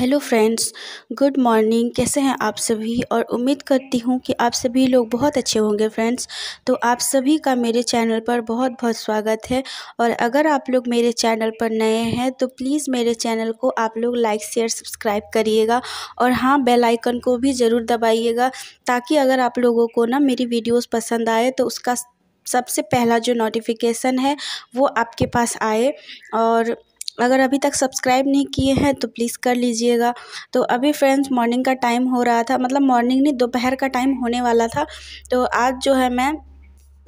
hello friends good morning कैसे हैं आप सभी और उम्मीद करती हूँ कि आप सभी लोग बहुत अच्छे होंगे फ्रेंड्स तो आप सभी का मेरे चैनल पर बहुत बहुत स्वागत है और अगर आप लोग मेरे चैनल पर नए हैं तो प्लीज़ मेरे चैनल को आप लोग लाइक शेयर सब्सक्राइब करिएगा और हाँ बेल आइकन को भी ज़रूर दबाइएगा ताकि अगर आप लोगों को ना मेरी वीडियोज़ पसंद आए तो उसका सबसे पहला जो नोटिफिकेशन है वो आपके पास आए और अगर अभी तक सब्सक्राइब नहीं किए हैं तो प्लीज़ कर लीजिएगा तो अभी फ्रेंड्स मॉर्निंग का टाइम हो रहा था मतलब मॉर्निंग नहीं दोपहर का टाइम होने वाला था तो आज जो है मैं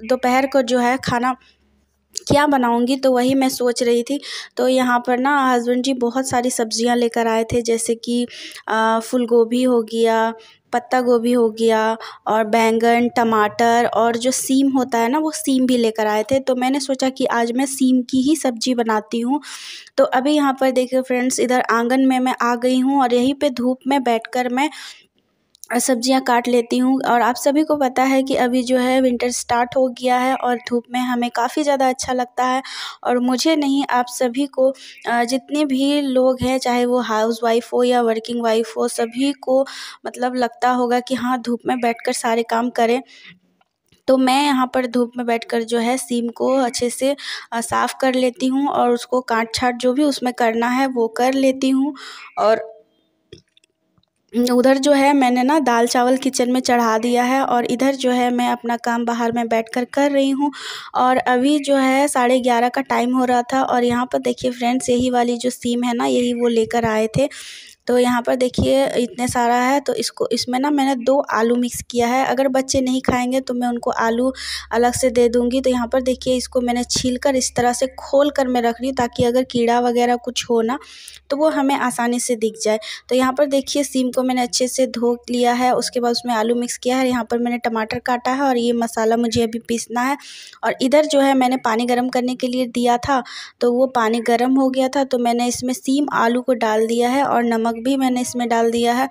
दोपहर को जो है खाना क्या बनाऊंगी तो वही मैं सोच रही थी तो यहाँ पर ना हस्बैंड जी बहुत सारी सब्जियाँ लेकर आए थे जैसे कि फूल गोभी हो गया पत्ता गोभी हो गया और बैंगन टमाटर और जो सीम होता है ना वो सीम भी लेकर आए थे तो मैंने सोचा कि आज मैं सीम की ही सब्जी बनाती हूँ तो अभी यहाँ पर देखिए फ्रेंड्स इधर आंगन में मैं आ गई हूँ और यहीं पे धूप में बैठकर मैं सब्जियाँ काट लेती हूँ और आप सभी को पता है कि अभी जो है विंटर स्टार्ट हो गया है और धूप में हमें काफ़ी ज़्यादा अच्छा लगता है और मुझे नहीं आप सभी को जितने भी लोग हैं चाहे वो हाउस वाइफ हो या वर्किंग वाइफ हो सभी को मतलब लगता होगा कि हाँ धूप में बैठकर सारे काम करें तो मैं यहाँ पर धूप में बैठकर जो है सीम को अच्छे से साफ़ कर लेती हूँ और उसको काट छाट जो भी उसमें करना है वो कर लेती हूँ और उधर जो है मैंने ना दाल चावल किचन में चढ़ा दिया है और इधर जो है मैं अपना काम बाहर में बैठकर कर रही हूँ और अभी जो है साढ़े ग्यारह का टाइम हो रहा था और यहाँ पर देखिए फ्रेंड्स यही वाली जो सीम है ना यही वो लेकर आए थे तो यहाँ पर देखिए इतने सारा है तो इसको इसमें ना मैंने दो आलू मिक्स किया है अगर बच्चे नहीं खाएंगे तो मैं उनको आलू अलग से दे दूँगी तो यहाँ पर देखिए इसको मैंने छील कर इस तरह से खोल कर मैं रख रही हूँ ताकि अगर कीड़ा वगैरह कुछ हो ना तो वो हमें आसानी से दिख जाए तो यहाँ पर देखिए सीम को मैंने अच्छे से धो लिया है उसके बाद उसमें आलू मिक्स किया है यहाँ पर मैंने टमाटर काटा है और ये मसाला मुझे अभी पीसना है और इधर जो है मैंने पानी गर्म करने के लिए दिया था तो वो पानी गर्म हो गया था तो मैंने इसमें सीम आलू को डाल दिया है और नमक नमक भी मैंने इसमें डाल दिया है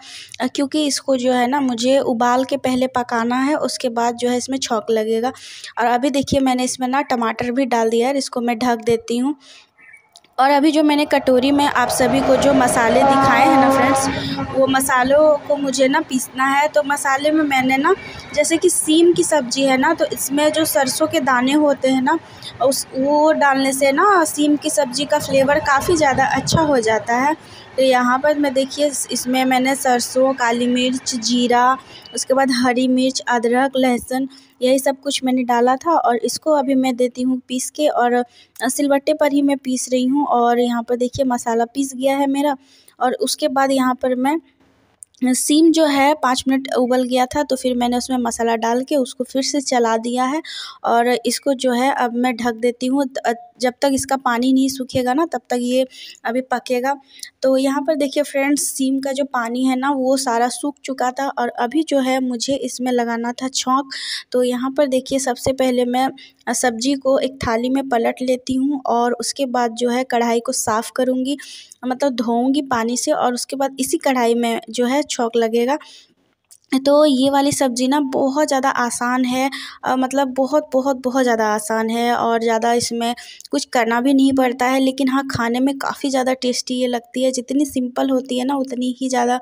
क्योंकि इसको जो है ना मुझे उबाल के पहले पकाना है उसके बाद जो है इसमें छौंक लगेगा और अभी देखिए मैंने इसमें ना टमाटर भी डाल दिया है इसको मैं ढक देती हूँ और अभी जो मैंने कटोरी में आप सभी को जो मसाले दिखाए हैं ना फ्रेंड्स वो मसालों को मुझे ना पीसना है तो मसाले में मैंने ना जैसे कि सीम की सब्ज़ी है ना तो इसमें जो सरसों के दाने होते हैं ना उस वो डालने से ना सीम की सब्ज़ी का फ्लेवर काफ़ी ज़्यादा अच्छा हो जाता है तो यहाँ पर मैं देखिए इसमें मैंने सरसों काली मिर्च जीरा उसके बाद हरी मिर्च अदरक लहसुन यही सब कुछ मैंने डाला था और इसको अभी मैं देती हूँ पीस के और सिलबट्टे पर ही मैं पीस रही हूँ और यहाँ पर देखिए मसाला पीस गया है मेरा और उसके बाद यहाँ पर मैं सीम जो है पाँच मिनट उबल गया था तो फिर मैंने उसमें मसाला डाल के उसको फिर से चला दिया है और इसको जो है अब मैं ढक देती हूँ जब तक इसका पानी नहीं सूखेगा ना तब तक ये अभी पकेगा तो यहाँ पर देखिए फ्रेंड्स सीम का जो पानी है ना वो सारा सूख चुका था और अभी जो है मुझे इसमें लगाना था छौंक तो यहाँ पर देखिए सबसे पहले मैं सब्जी को एक थाली में पलट लेती हूँ और उसके बाद जो है कढ़ाई को साफ़ करूँगी मतलब धोऊँगी पानी से और उसके बाद इसी कढ़ाई में जो है छौंक लगेगा तो ये वाली सब्ज़ी ना बहुत ज़्यादा आसान है मतलब बहुत बहुत बहुत ज़्यादा आसान है और ज़्यादा इसमें कुछ करना भी नहीं पड़ता है लेकिन हाँ खाने में काफ़ी ज़्यादा टेस्टी ये लगती है जितनी सिंपल होती है ना उतनी ही ज़्यादा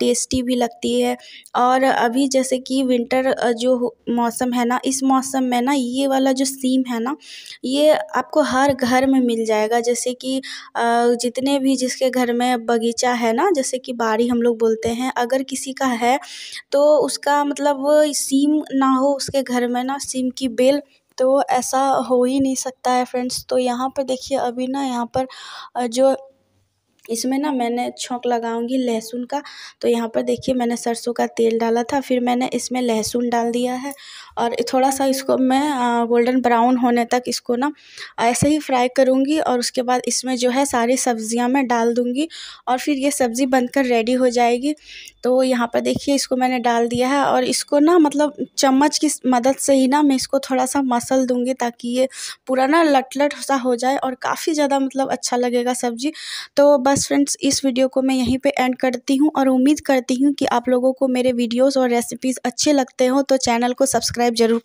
टेस्टी भी लगती है और अभी जैसे कि विंटर जो मौसम है ना इस मौसम में ना ये वाला जो सीम है ना ये आपको हर घर में मिल जाएगा जैसे कि जितने भी जिसके घर में बगीचा है ना जैसे कि बाड़ी हम लोग बोलते हैं अगर किसी का है तो उसका मतलब सिम ना हो उसके घर में ना सिम की बेल तो ऐसा हो ही नहीं सकता है फ्रेंड्स तो यहाँ पर देखिए अभी ना यहाँ पर जो इसमें ना मैंने छोंक लगाऊँगी लहसुन का तो यहाँ पर देखिए मैंने सरसों का तेल डाला था फिर मैंने इसमें लहसुन डाल दिया है और थोड़ा सा इसको मैं गोल्डन ब्राउन होने तक इसको ना ऐसे ही फ्राई करूँगी और उसके बाद इसमें जो है सारी सब्जियाँ मैं डाल दूँगी और फिर ये सब्ज़ी बनकर रेडी हो जाएगी तो यहाँ पर देखिए इसको मैंने डाल दिया है और इसको ना मतलब चम्मच की मदद से ही ना मैं इसको थोड़ा सा मसल दूँगी ताकि ये पूरा ना लट लट सा हो जाए और काफ़ी ज़्यादा मतलब अच्छा लगेगा सब्ज़ी तो बस बस फ्रेंड्स इस वीडियो को मैं यहीं पे एंड करती हूँ और उम्मीद करती हूँ कि आप लोगों को मेरे वीडियोस और रेसिपीज़ अच्छे लगते हों तो चैनल को सब्सक्राइब जरूर